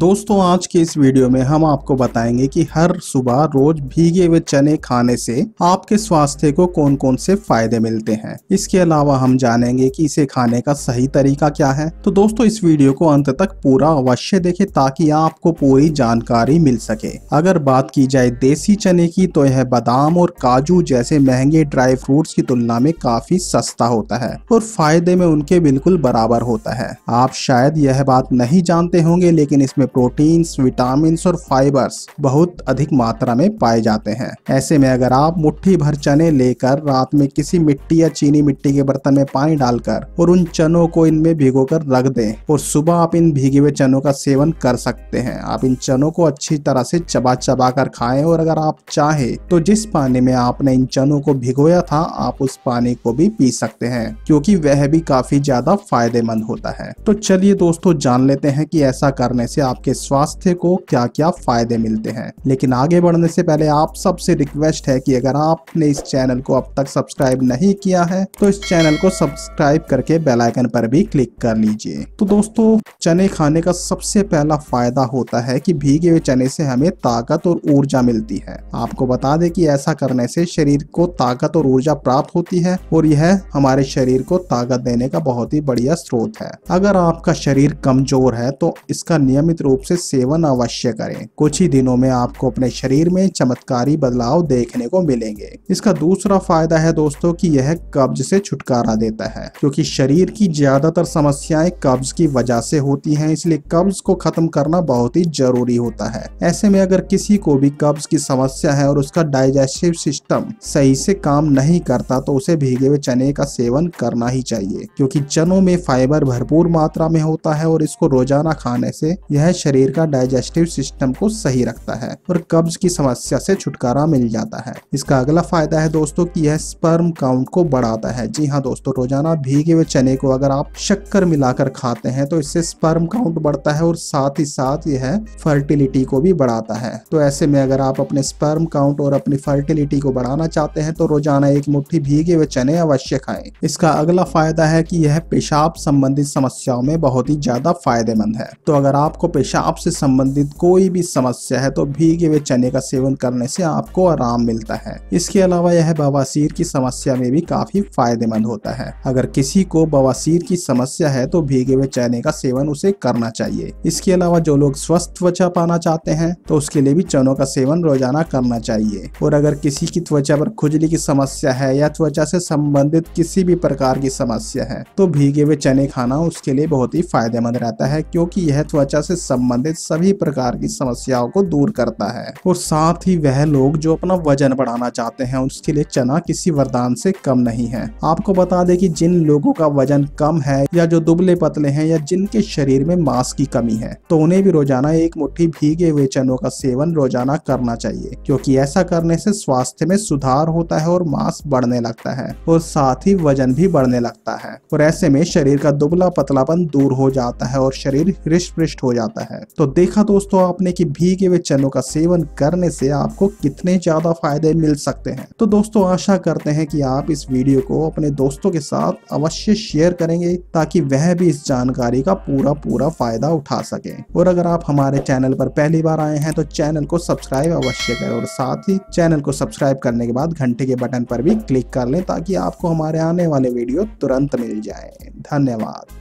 दोस्तों आज के इस वीडियो में हम आपको बताएंगे कि हर सुबह रोज भीगे हुए चने खाने से आपके स्वास्थ्य को कौन कौन से फायदे मिलते हैं इसके अलावा हम जानेंगे कि इसे खाने का सही तरीका क्या है तो दोस्तों इस वीडियो को अंत तक पूरा अवश्य देखें ताकि आपको पूरी जानकारी मिल सके अगर बात की जाए देसी चने की तो यह बादाम और काजू जैसे महंगे ड्राई फ्रूट की तुलना में काफी सस्ता होता है और फायदे में उनके बिल्कुल बराबर होता है आप शायद यह बात नहीं जानते होंगे लेकिन इसमें जिसमें प्रोटीन्स विटामिन और फाइबर्स बहुत अधिक मात्रा में पाए जाते हैं ऐसे में अगर आप मुट्ठी भर चने लेकर रात में किसी मिट्टी या चीनी मिट्टी के बर्तन में पानी डालकर और उन चनों को इनमें भिगो कर रख दे और सुबह आप इन भीगे हुए चनों का सेवन कर सकते हैं आप इन चनों को अच्छी तरह से चबा चबा कर खाए और अगर आप चाहे तो जिस पानी में आपने इन चनों को भिगोया था आप उस पानी को भी पी सकते हैं क्योंकि वह भी काफी ज्यादा फायदेमंद होता है तो चलिए दोस्तों जान लेते हैं कि ऐसा करने से आपके स्वास्थ्य को क्या क्या फायदे मिलते हैं लेकिन आगे बढ़ने से पहले आप सबसे रिक्वेस्ट है कि अगर आपने इस चैनल को अब तक सब्सक्राइब नहीं किया है तो इस चैनल को सब्सक्राइब करके बेलाइकन पर भी क्लिक कर लीजिए तो दोस्तों चने खाने का सबसे पहला फायदा होता है की भीगे हुए चने से हमें ताकत और ऊर्जा मिलती है आपको बता दें कि ऐसा करने से शरीर को ताकत और ऊर्जा प्राप्त होती है और यह हमारे शरीर को ताकत देने का बहुत ही बढ़िया स्रोत है अगर आपका शरीर कमजोर है तो इसका नियमित रूप से सेवन अवश्य करें कुछ ही दिनों में आपको अपने शरीर में चमत्कारी बदलाव देखने को मिलेंगे इसका दूसरा फायदा है दोस्तों कि यह कब्ज से छुटकारा देता है क्योंकि शरीर की ज्यादातर समस्याएं कब्ज की वजह से होती हैं इसलिए कब्ज को खत्म करना बहुत ही जरूरी होता है ऐसे में अगर किसी को भी कब्ज की समस्या है और उसका डाइजेस्टिव सिस्टम सही से काम नहीं करता तो उसे भीगे हुए चने का सेवन करना ही चाहिए क्योंकि चनों में फाइबर भरपूर मात्रा में होता है और इसको रोजाना खाने से यह है शरीर का डाइजेस्टिव सिस्टम को सही रखता है और कब्ज की समस्या से छुटकारा मिल जाता है इसका अगला फायदा है दोस्तों की यह स्पर्म काउंट को बढ़ाता है जी हाँ दोस्तों रोजाना भीगे हुए चने को अगर आप शक्कर मिलाकर खाते हैं तो इससे स्पर्म काउंट बढ़ता है और साथ ही साथ यह फर्टिलिटी को भी बढ़ाता है तो ऐसे में अगर आप अपने स्पर्म काउंट और अपनी फर्टिलिटी को बढ़ाना चाहते हैं तो रोजाना एक मुट्ठी भीगे हुए चने अवश्य खाएं इसका अगला फायदा है कि यह पेशाब संबंधित समस्याओं में बहुत ही ज्यादा फायदेमंद है तो अगर आपको पेशाब से संबंधित कोई भी समस्या है तो भीगे हुए चने का सेवन करने से आपको आराम मिलता है इसके अलावा यह बवासीर की समस्या में भी काफी फायदेमंद होता है अगर किसी को बवासीर की समस्या है तो भीगे हुए चने का सेवन उसे करना चाहिए इसके अलावा जो लोग स्वस्थ त्वचा पाना चाहते हैं तो उसके लिए भी चनों का सेवन रोजाना करना चाहिए और अगर किसी की त्वचा पर खुजली की समस्या है या त्वचा से संबंधित किसी भी प्रकार की समस्या है तो भीगे हुए चने खाना उसके लिए बहुत ही फायदेमंद रहता है क्योंकि यह त्वचा से संबंधित सभी प्रकार की समस्याओं को दूर करता है और साथ ही वह लोग जो अपना वजन बढ़ाना चाहते हैं उसके लिए चना किसी वरदान से कम नहीं है आपको बता दें कि जिन लोगों का वजन कम है या जो दुबले पतले हैं या जिनके शरीर में मांस की कमी है तो उन्हें भी रोजाना एक मुट्ठी भीगे हुए चनों का सेवन रोजाना करना चाहिए क्योंकि ऐसा करने से स्वास्थ्य में सुधार होता है और मांस बढ़ने लगता है और साथ ही वजन भी बढ़ने लगता है और ऐसे में शरीर का दुबला पतलापन दूर हो जाता है और शरीर हृष्ट हो जाता है जाता है तो देखा दोस्तों आपने कि भीगे हुए चनों का सेवन करने से आपको कितने ज्यादा फायदे मिल सकते हैं तो दोस्तों आशा करते हैं कि आप इस वीडियो को अपने दोस्तों के साथ अवश्य शेयर करेंगे ताकि वह भी इस जानकारी का पूरा पूरा फायदा उठा सके और अगर आप हमारे चैनल पर पहली बार आए हैं तो चैनल को सब्सक्राइब अवश्य करें और साथ ही चैनल को सब्सक्राइब करने के बाद घंटे के बटन पर भी क्लिक कर लें ताकि आपको हमारे आने वाले वीडियो तुरंत मिल जाए धन्यवाद